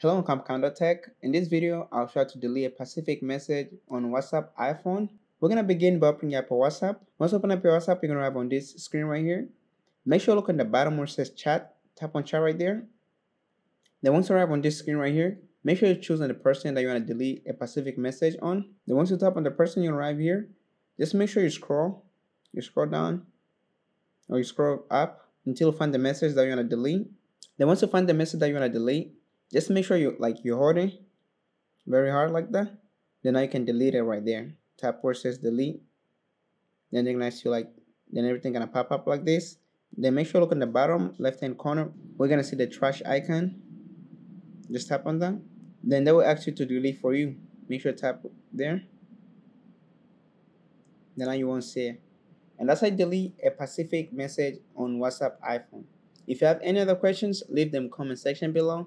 Hello and Comcounder Tech. In this video, I'll show how to delete a specific message on WhatsApp iPhone. We're gonna begin by opening up your WhatsApp. Once you open up your WhatsApp, you're gonna arrive on this screen right here. Make sure you look on the bottom where it says chat. Tap on chat right there. Then once you arrive on this screen right here, make sure you choose on the person that you wanna delete a specific message on. Then once you tap on the person, you arrive here. Just make sure you scroll. You scroll down or you scroll up until you find the message that you wanna delete. Then once you find the message that you wanna delete, just make sure you like you hold it very hard like that then now you can delete it right there tap where it says delete then it gonna you like then everything gonna pop up like this then make sure look in the bottom left hand corner we're gonna see the trash icon just tap on that then they will ask you to delete for you make sure tap there then now you won't see it and that's how you delete a specific message on whatsapp iphone if you have any other questions leave them comment section below